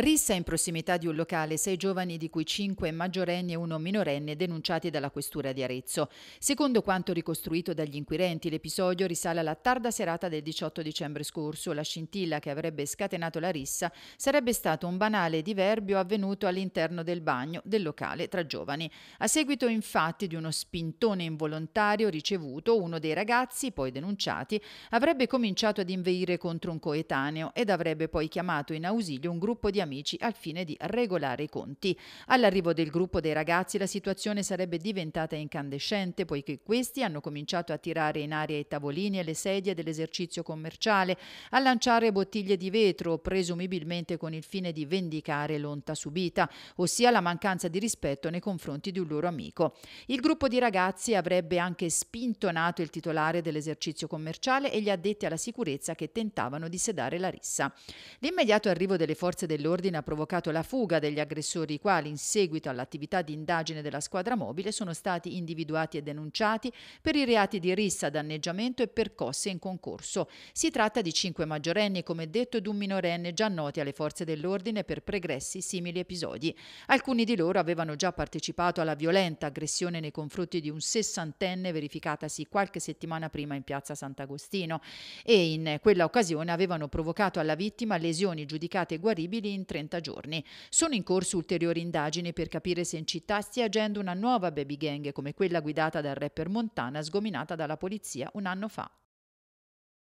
Rissa in prossimità di un locale sei giovani di cui cinque maggiorenni e uno minorenne denunciati dalla questura di Arezzo. Secondo quanto ricostruito dagli inquirenti, l'episodio risale alla tarda serata del 18 dicembre scorso. La scintilla che avrebbe scatenato la rissa sarebbe stato un banale diverbio avvenuto all'interno del bagno del locale tra giovani. A seguito infatti di uno spintone involontario ricevuto, uno dei ragazzi, poi denunciati, avrebbe cominciato ad inveire contro un coetaneo ed avrebbe poi chiamato in ausilio un gruppo di amici amici al fine di regolare i conti. All'arrivo del gruppo dei ragazzi la situazione sarebbe diventata incandescente poiché questi hanno cominciato a tirare in aria i tavolini e le sedie dell'esercizio commerciale, a lanciare bottiglie di vetro, presumibilmente con il fine di vendicare l'onta subita, ossia la mancanza di rispetto nei confronti di un loro amico. Il gruppo di ragazzi avrebbe anche spintonato il titolare dell'esercizio commerciale e gli addetti alla sicurezza che tentavano di sedare la rissa. L'immediato arrivo delle forze dell'ordine disordine ha provocato la fuga degli aggressori, i quali, in seguito all'attività di indagine della squadra mobile, sono stati individuati e denunciati per i reati di rissa, danneggiamento e percosse in concorso. Si tratta di cinque maggiorenni, come detto, ed un minorenne già noti alle forze dell'ordine per pregressi simili episodi. Alcuni di loro avevano già partecipato alla violenta aggressione nei confronti di un sessantenne verificatasi qualche settimana prima in piazza Sant'Agostino e in quella occasione avevano provocato alla vittima lesioni giudicate guaribili in 30 giorni. Sono in corso ulteriori indagini per capire se in città stia agendo una nuova baby gang come quella guidata dal rapper Montana sgominata dalla polizia un anno fa.